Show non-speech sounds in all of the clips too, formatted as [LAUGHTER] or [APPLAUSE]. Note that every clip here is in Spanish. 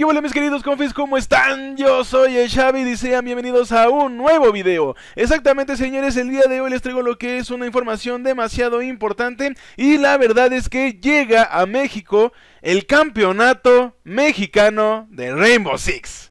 ¿Qué hola mis queridos confis? ¿Cómo están? Yo soy el Xavi y sean bienvenidos a un nuevo video Exactamente señores, el día de hoy les traigo lo que es una información demasiado importante Y la verdad es que llega a México el campeonato mexicano de Rainbow Six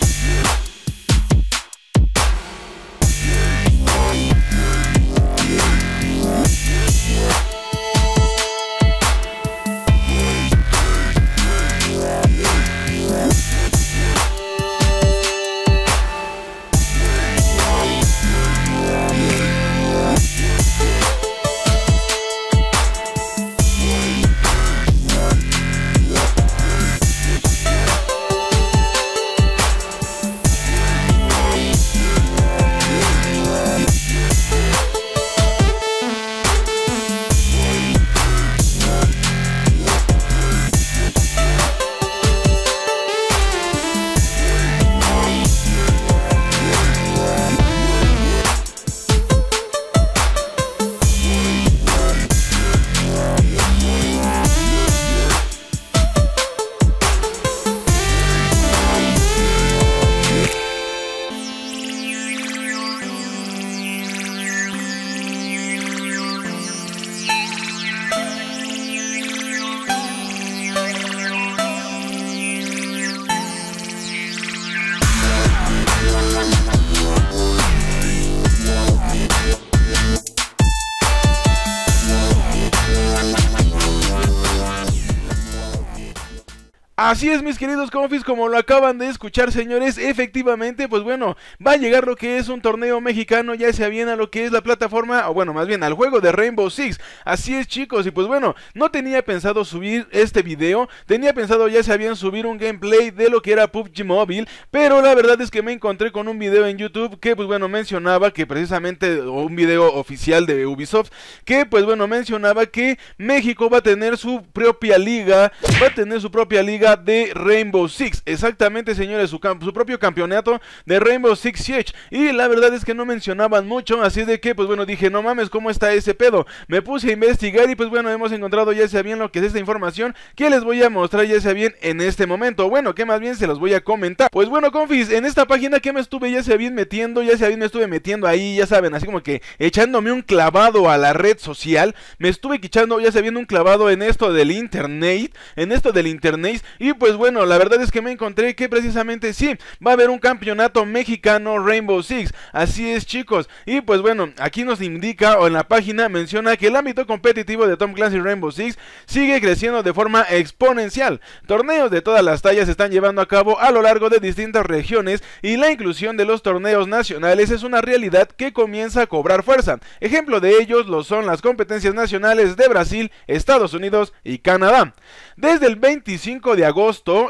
Así es, mis queridos confis, como lo acaban de escuchar, señores, efectivamente, pues bueno, va a llegar lo que es un torneo mexicano, ya se bien a lo que es la plataforma, o bueno, más bien al juego de Rainbow Six. Así es, chicos, y pues bueno, no tenía pensado subir este video, tenía pensado ya se habían subir un gameplay de lo que era PUBG Mobile, pero la verdad es que me encontré con un video en YouTube que, pues bueno, mencionaba que precisamente, o un video oficial de Ubisoft, que, pues bueno, mencionaba que México va a tener su propia liga, va a tener su propia liga de Rainbow Six. Exactamente, señores, su, su propio campeonato de Rainbow Six Siege. Y la verdad es que no mencionaban mucho, así de que, pues bueno, dije, no mames, ¿cómo está ese pedo? Me puse a investigar y pues bueno, hemos encontrado ya sea bien lo que es esta información que les voy a mostrar ya sea bien en este momento. Bueno, que más bien se los voy a comentar. Pues bueno, confis, en esta página que me estuve ya sea bien metiendo, ya sea bien me estuve metiendo ahí, ya saben, así como que echándome un clavado a la red social, me estuve quichando ya sea bien un clavado en esto del internet, en esto del internet y pues bueno, la verdad es que me encontré que precisamente sí, va a haber un campeonato mexicano Rainbow Six. Así es chicos. Y pues bueno, aquí nos indica o en la página menciona que el ámbito competitivo de Tom Clancy Rainbow Six sigue creciendo de forma exponencial. Torneos de todas las tallas se están llevando a cabo a lo largo de distintas regiones y la inclusión de los torneos nacionales es una realidad que comienza a cobrar fuerza. Ejemplo de ellos lo son las competencias nacionales de Brasil, Estados Unidos y Canadá. Desde el 25 de agosto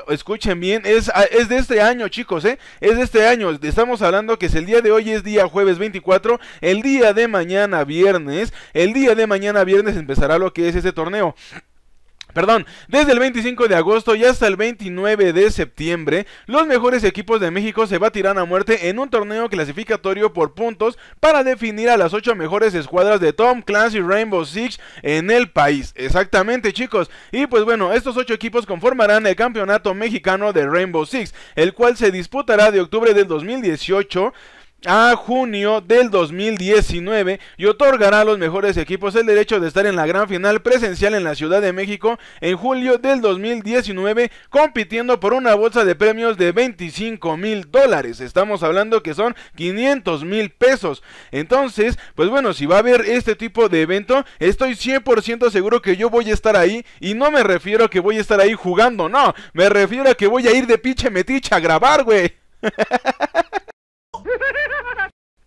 escuchen bien, es, ah, es de este año, chicos, ¿eh? Es de este año. Estamos hablando que es el día de hoy, es día jueves 24, el día de mañana viernes, el día de mañana viernes empezará lo que es ese torneo. Perdón, desde el 25 de agosto y hasta el 29 de septiembre, los mejores equipos de México se batirán a muerte en un torneo clasificatorio por puntos para definir a las 8 mejores escuadras de Tom Clancy Rainbow Six en el país. Exactamente, chicos. Y pues bueno, estos 8 equipos conformarán el campeonato mexicano de Rainbow Six, el cual se disputará de octubre del 2018 a junio del 2019 y otorgará a los mejores equipos el derecho de estar en la gran final presencial en la Ciudad de México en julio del 2019 compitiendo por una bolsa de premios de 25 mil dólares. Estamos hablando que son 500 mil pesos. Entonces, pues bueno, si va a haber este tipo de evento, estoy 100% seguro que yo voy a estar ahí y no me refiero a que voy a estar ahí jugando, no, me refiero a que voy a ir de pinche metiche a grabar, güey. [LAUGHS]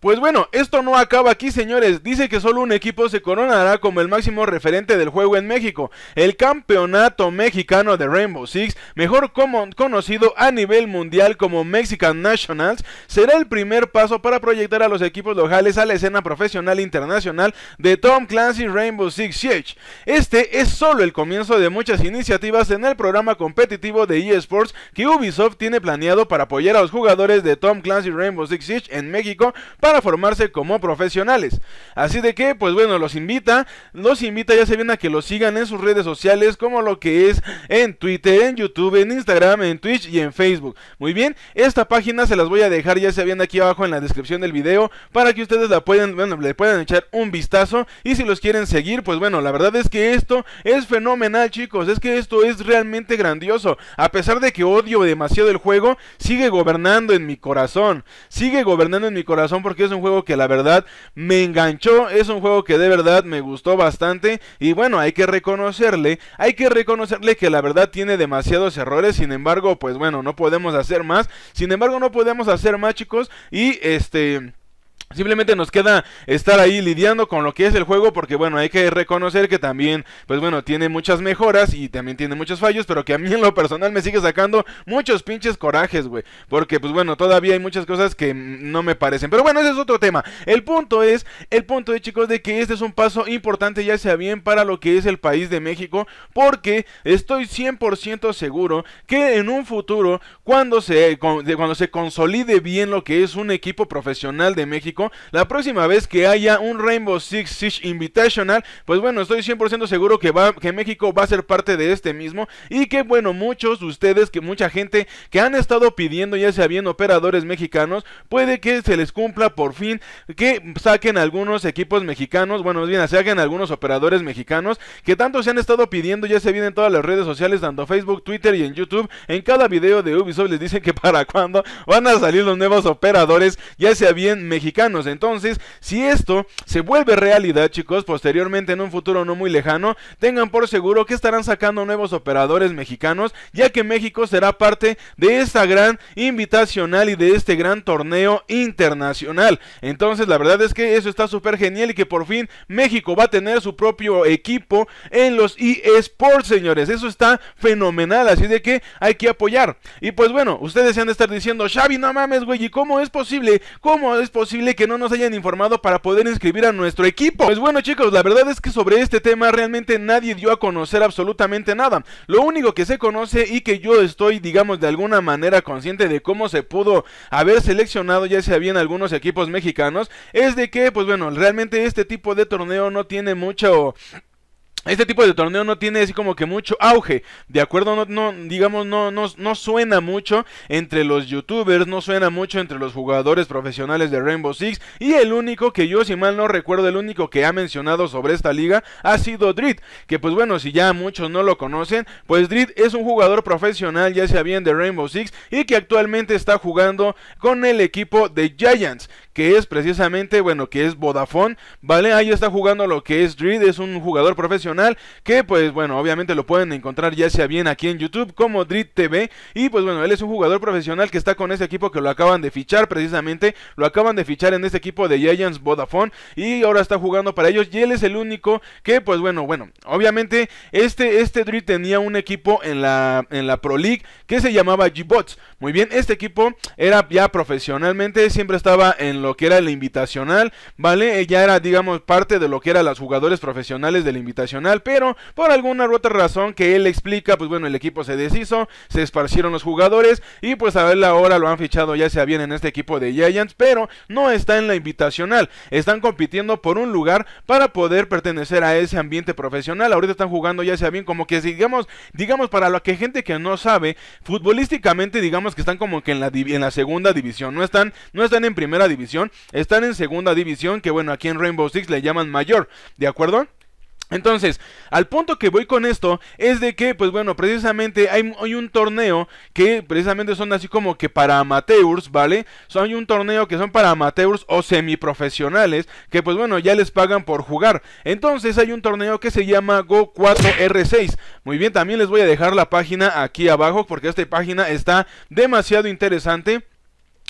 Pues bueno, esto no acaba aquí, señores. Dice que solo un equipo se coronará como el máximo referente del juego en México, el Campeonato Mexicano de Rainbow Six, mejor conocido a nivel mundial como Mexican Nationals, será el primer paso para proyectar a los equipos locales a la escena profesional internacional de Tom Clancy Rainbow Six Siege. Este es solo el comienzo de muchas iniciativas en el programa competitivo de eSports que Ubisoft tiene planeado para apoyar a los jugadores de Tom Clancy Rainbow Six Siege en México formarse como profesionales. Así de que, pues bueno, los invita, los invita ya se a que los sigan en sus redes sociales como lo que es en Twitter, en YouTube, en Instagram, en Twitch y en Facebook. Muy bien, esta página se las voy a dejar ya se aquí abajo en la descripción del video para que ustedes la puedan, bueno, le puedan echar un vistazo y si los quieren seguir, pues bueno, la verdad es que esto es fenomenal, chicos, es que esto es realmente grandioso. A pesar de que odio demasiado el juego, sigue gobernando en mi corazón. Sigue gobernando en mi corazón porque que es un juego que la verdad me enganchó, es un juego que de verdad me gustó bastante y bueno, hay que reconocerle, hay que reconocerle que la verdad tiene demasiados errores, sin embargo, pues bueno, no podemos hacer más, sin embargo no podemos hacer más chicos y este... Simplemente nos queda estar ahí lidiando con lo que es el juego porque bueno, hay que reconocer que también, pues bueno, tiene muchas mejoras y también tiene muchos fallos, pero que a mí en lo personal me sigue sacando muchos pinches corajes, güey. Porque pues bueno, todavía hay muchas cosas que no me parecen. Pero bueno, ese es otro tema. El punto es, el punto es chicos, de que este es un paso importante ya sea bien para lo que es el país de México, porque estoy 100% seguro que en un futuro, cuando se, cuando se consolide bien lo que es un equipo profesional de México, la próxima vez que haya un Rainbow Six Siege Invitational, pues bueno, estoy 100% seguro que, va, que México va a ser parte de este mismo y que bueno, muchos de ustedes, que mucha gente que han estado pidiendo, ya sea bien operadores mexicanos, puede que se les cumpla por fin, que saquen algunos equipos mexicanos, bueno, más bien, saquen algunos operadores mexicanos que tanto se han estado pidiendo, ya se vienen todas las redes sociales, tanto Facebook, Twitter y en YouTube, en cada video de Ubisoft les dicen que [LAUGHS] para cuando van a salir los nuevos operadores, ya sea bien mexicanos, entonces, si esto se vuelve realidad, chicos, posteriormente en un futuro no muy lejano, tengan por seguro que estarán sacando nuevos operadores mexicanos, ya que México será parte de esta gran invitacional y de este gran torneo internacional. Entonces, la verdad es que eso está súper genial y que por fin México va a tener su propio equipo en los eSports, señores. Eso está fenomenal, así de que hay que apoyar. Y pues bueno, ustedes se han de estar diciendo, Xavi, no mames, güey, ¿y cómo es posible? ¿Cómo es posible que no nos hayan informado para poder inscribir a nuestro equipo. Pues bueno chicos, la verdad es que sobre este tema realmente nadie dio a conocer absolutamente nada. Lo único que se conoce y que yo estoy digamos de alguna manera consciente de cómo se pudo haber seleccionado ya sea habían algunos equipos mexicanos es de que pues bueno, realmente este tipo de torneo no tiene mucho este tipo de torneo no tiene así como que mucho auge, ¿de acuerdo? No, digamos, no, no, no, suena mucho entre los youtubers, no suena mucho entre los jugadores profesionales de Rainbow Six. Y el único que yo, si mal no recuerdo, el único que ha mencionado sobre esta liga ha sido Drit. Que pues bueno, si ya muchos no lo conocen, pues Drit es un jugador profesional, ya sea bien de Rainbow Six, y que actualmente está jugando con el equipo de Giants que es precisamente, bueno, que es Vodafone, ¿vale? Ahí está jugando lo que es Dread, es un jugador profesional que pues bueno, obviamente lo pueden encontrar ya sea bien aquí en YouTube como Dread TV y pues bueno, él es un jugador profesional que está con ese equipo que lo acaban de fichar precisamente, lo acaban de fichar en este equipo de Giants Vodafone y ahora está jugando para ellos y él es el único que pues bueno, bueno, obviamente este, este tenía un equipo en la, en la Pro League que se llamaba G-Bots, muy bien, este equipo era ya profesionalmente, siempre estaba en lo que era el invitacional, ¿vale? Ella eh, era, digamos, parte de lo que eran los jugadores profesionales del invitacional, pero por alguna u otra razón que él explica, pues bueno, el equipo se deshizo, se esparcieron los jugadores y pues a la ahora lo han fichado ya sea bien en este equipo de Giants, pero no está en la invitacional, están compitiendo por un lugar para poder pertenecer a ese ambiente profesional, ahorita están jugando ya sea bien como que digamos, digamos para la que gente que no sabe, futbolísticamente digamos que están como que en la, en la segunda división, no están, no están en primera división, están en segunda división, que bueno, aquí en Rainbow Six le llaman mayor, ¿de acuerdo? Entonces, al punto que voy con esto es de que, pues bueno, precisamente hay, hay, un torneo que precisamente son así como que para amateurs, ¿vale? Son un torneo que son para amateurs o semiprofesionales que, pues bueno, ya les pagan por jugar. Entonces, hay un torneo que se llama Go 4R6. Muy bien, también les voy a dejar la página aquí abajo porque esta página está demasiado interesante.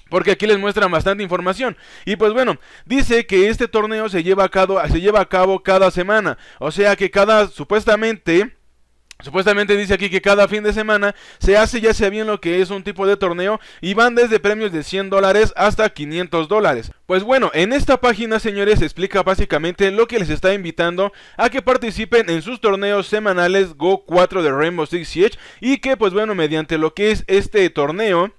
Porque aquí les muestran bastante información. Y pues bueno, dice que este torneo se lleva a cabo, se lleva a cabo cada semana. O sea que cada, supuestamente... Supuestamente dice aquí que cada fin de semana se hace ya sea bien lo que es un tipo de torneo y van desde premios de 100 dólares hasta 500 dólares. Pues bueno, en esta página señores explica básicamente lo que les está invitando a que participen en sus torneos semanales Go 4 de Rainbow Six Siege y que pues bueno mediante lo que es este torneo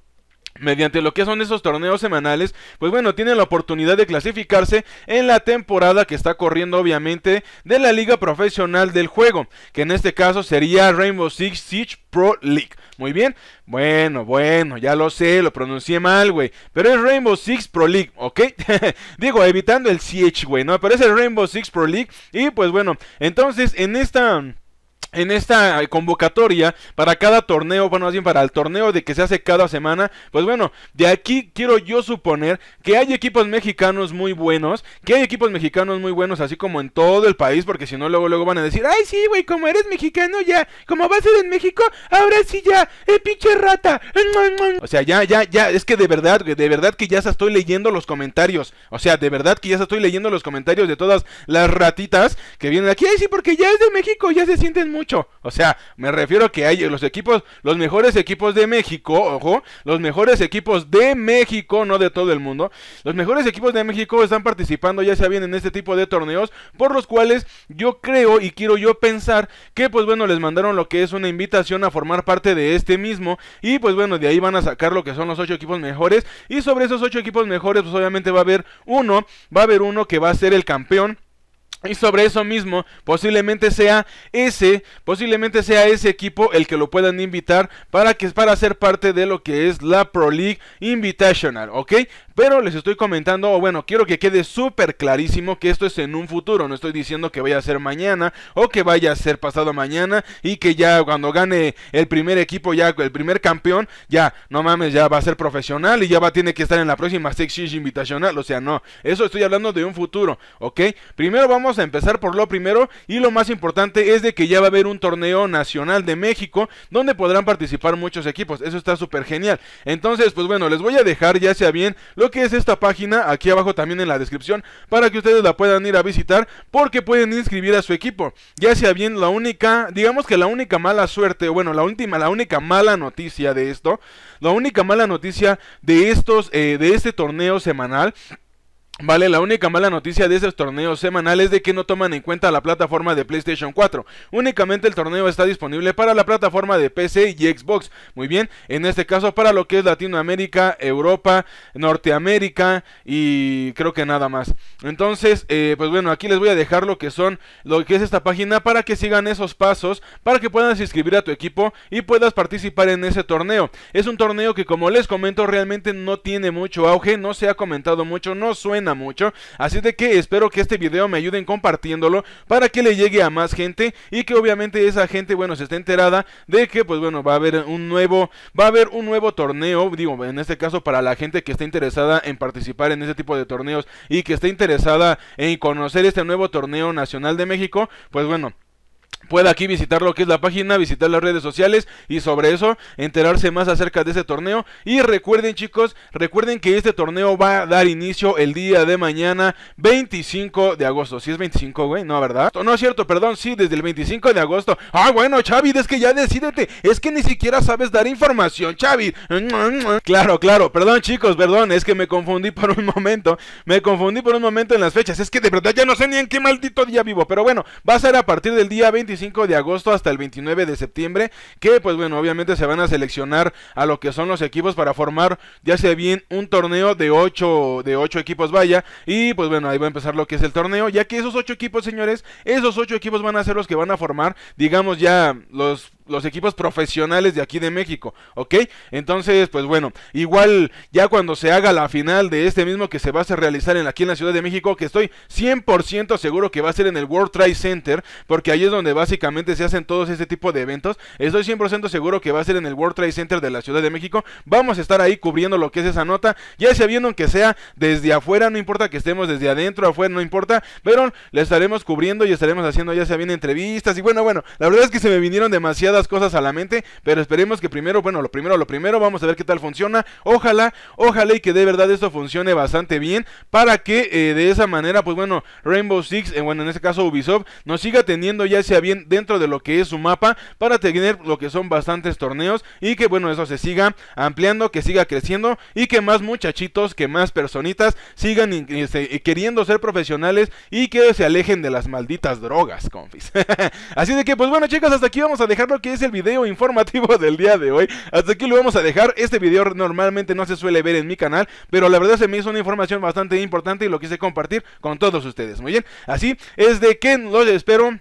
mediante lo que son esos torneos semanales, pues bueno, tienen la oportunidad de clasificarse en la temporada que está corriendo obviamente de la liga profesional del juego, que en este caso sería Rainbow Six Siege Pro League. Muy bien, bueno, bueno, ya lo sé, lo pronuncié mal, güey, pero es Rainbow Six Pro League, ¿ok? [LAUGHS] Digo, evitando el Siege, güey, ¿no? Pero es el Rainbow Six Pro League y pues bueno, entonces en esta en esta convocatoria para cada torneo, bueno, más bien para el torneo de que se hace cada semana, pues bueno, de aquí quiero yo suponer que hay equipos mexicanos muy buenos, que hay equipos mexicanos muy buenos así como en todo el país, porque si no luego luego van a decir, "Ay, sí, güey, como eres mexicano ya, como vas a ser en México, ahora sí ya, eh pinche rata." O sea, ya ya ya es que de verdad, de verdad que ya se estoy leyendo los comentarios. O sea, de verdad que ya se estoy leyendo los comentarios de todas las ratitas que vienen aquí, "Ay, sí, porque ya es de México, ya se sienten muy o sea, me refiero a que hay los equipos, los mejores equipos de México, ojo, los mejores equipos de México, no de todo el mundo. Los mejores equipos de México están participando, ya sea en este tipo de torneos, por los cuales yo creo y quiero yo pensar que, pues bueno, les mandaron lo que es una invitación a formar parte de este mismo. Y pues bueno, de ahí van a sacar lo que son los ocho equipos mejores. Y sobre esos ocho equipos mejores, pues obviamente va a haber uno, va a haber uno que va a ser el campeón y sobre eso mismo, posiblemente sea ese, posiblemente sea ese equipo el que lo puedan invitar para que para ser parte de lo que es la Pro League Invitational, ¿ok? Pero les estoy comentando, o bueno, quiero que quede súper clarísimo que esto es en un futuro. No estoy diciendo que vaya a ser mañana o que vaya a ser pasado mañana y que ya cuando gane el primer equipo, ya el primer campeón, ya, no mames, ya va a ser profesional y ya va tiene que estar en la próxima Six invitacional Invitational. O sea, no, eso estoy hablando de un futuro, ¿ok? Primero vamos a empezar por lo primero y lo más importante es de que ya va a haber un torneo nacional de México donde podrán participar muchos equipos. Eso está súper genial. Entonces, pues bueno, les voy a dejar ya sea bien que es esta página aquí abajo también en la descripción para que ustedes la puedan ir a visitar porque pueden inscribir a su equipo. Ya sea bien la única, digamos que la única mala suerte, bueno, la última, la única mala noticia de esto, la única mala noticia de estos, eh, de este torneo semanal Vale, la única mala noticia de esos torneos semanales es de que no toman en cuenta la plataforma de PlayStation 4. Únicamente el torneo está disponible para la plataforma de PC y Xbox. Muy bien, en este caso para lo que es Latinoamérica, Europa, Norteamérica y creo que nada más. Entonces, eh, pues bueno, aquí les voy a dejar lo que son, lo que es esta página para que sigan esos pasos, para que puedas inscribir a tu equipo y puedas participar en ese torneo. Es un torneo que como les comento realmente no tiene mucho auge, no se ha comentado mucho, no suena mucho, así de que espero que este video me ayuden compartiéndolo para que le llegue a más gente y que obviamente esa gente, bueno, se esté enterada de que pues bueno, va a haber un nuevo va a haber un nuevo torneo, digo, en este caso para la gente que está interesada en participar en este tipo de torneos y que esté interesada en conocer este nuevo torneo nacional de México, pues bueno, pueda aquí visitar lo que es la página, visitar las redes sociales y sobre eso enterarse más acerca de ese torneo. Y recuerden chicos, recuerden que este torneo va a dar inicio el día de mañana 25 de agosto. Si es 25, güey, no, ¿verdad? No es cierto, perdón, sí, desde el 25 de agosto. Ah, bueno, Chavid, es que ya decidete es que ni siquiera sabes dar información, Chavid Claro, claro, perdón chicos, perdón, es que me confundí por un momento, me confundí por un momento en las fechas, es que de verdad ya no sé ni en qué maldito día vivo, pero bueno, va a ser a partir del día 25 de agosto hasta el 29 de septiembre, que pues bueno, obviamente se van a seleccionar a lo que son los equipos para formar ya sea bien un torneo de 8 de 8 equipos, vaya, y pues bueno, ahí va a empezar lo que es el torneo, ya que esos 8 equipos, señores, esos 8 equipos van a ser los que van a formar, digamos ya los los equipos profesionales de aquí de México, ¿ok? Entonces, pues bueno, igual ya cuando se haga la final de este mismo que se va a realizar en, aquí en la Ciudad de México, que estoy 100% seguro que va a ser en el World Trade Center, porque ahí es donde básicamente se hacen todos este tipo de eventos, estoy 100% seguro que va a ser en el World Trade Center de la Ciudad de México, vamos a estar ahí cubriendo lo que es esa nota, ya sea viendo que sea desde afuera, no importa que estemos desde adentro, afuera, no importa, pero la estaremos cubriendo y estaremos haciendo ya sea bien entrevistas y bueno, bueno, la verdad es que se me vinieron demasiado cosas a la mente, pero esperemos que primero, bueno, lo primero, lo primero, vamos a ver qué tal funciona. Ojalá, ojalá y que de verdad esto funcione bastante bien para que eh, de esa manera, pues bueno, Rainbow Six, en eh, bueno, en este caso Ubisoft, nos siga teniendo ya sea bien dentro de lo que es su mapa para tener lo que son bastantes torneos y que bueno, eso se siga ampliando, que siga creciendo y que más muchachitos, que más personitas sigan este, eh, queriendo ser profesionales y que se alejen de las malditas drogas, confis. [LAUGHS] Así de que pues bueno, chicos, hasta aquí vamos a dejarlo que es el video informativo [LAUGHS] del día de hoy. Hasta aquí lo vamos a dejar. Este video normalmente no se suele ver en mi canal, pero la verdad se me hizo una información bastante importante y lo quise compartir con todos ustedes. Muy bien, así es de que los espero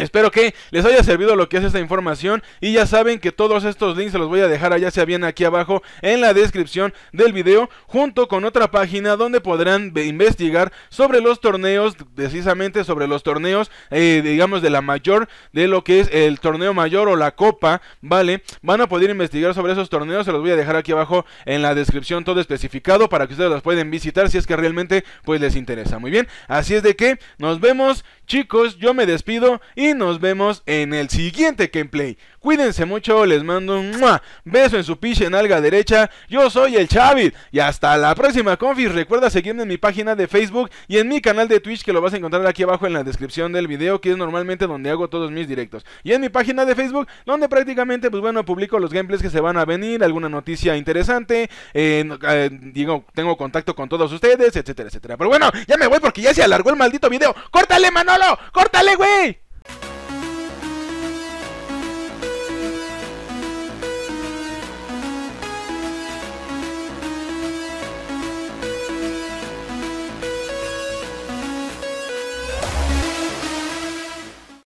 Espero que les haya servido lo que es esta información y ya saben que todos estos links se los voy a dejar allá se habían aquí abajo en la descripción del video junto con otra página donde podrán investigar sobre los torneos, precisamente sobre los torneos eh, digamos de la mayor, de lo que es el torneo mayor o la copa, ¿vale? Van a poder investigar sobre esos torneos, se los voy a dejar aquí abajo en la descripción todo especificado para que ustedes los pueden visitar si es que realmente pues les interesa, muy bien, así es de que nos vemos Chicos, yo me despido y nos vemos en el siguiente gameplay. Cuídense mucho, les mando un beso en su piche en alga derecha. Yo soy el Chavit y hasta la próxima, confis. Recuerda seguirme en mi página de Facebook y en mi canal de Twitch que lo vas a encontrar aquí abajo en la descripción del video, que es normalmente donde hago todos mis directos. Y en mi página de Facebook, donde prácticamente, pues bueno, publico los gameplays que se van a venir, alguna noticia interesante, digo, tengo contacto con todos ustedes, etcétera, etcétera. Pero bueno, ya me voy porque ya se alargó el maldito video. ¡Córtale, Manolo! córtale, güey.